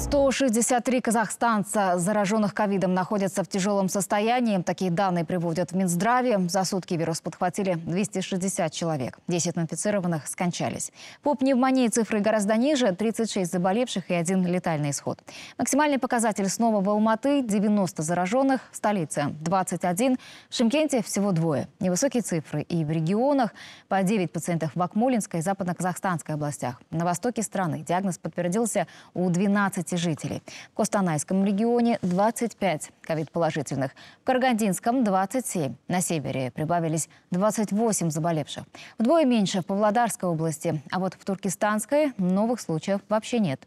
163 казахстанца, зараженных ковидом, находятся в тяжелом состоянии. Такие данные приводят в Минздраве. За сутки вирус подхватили 260 человек. 10 инфицированных скончались. По пневмонии цифры гораздо ниже. 36 заболевших и один летальный исход. Максимальный показатель снова в Алматы. 90 зараженных. В столице 21. В Шимкенте всего двое. Невысокие цифры и в регионах. По 9 пациентов в Акмолинской и Западно-Казахстанской областях. На востоке страны диагноз подтвердился у 12 15 жителей. В Костанайском регионе 25 ковид-положительных, в Каргандинском 27. На севере прибавились 28 заболевших. Вдвое меньше в Павлодарской области, а вот в Туркестанской новых случаев вообще нет.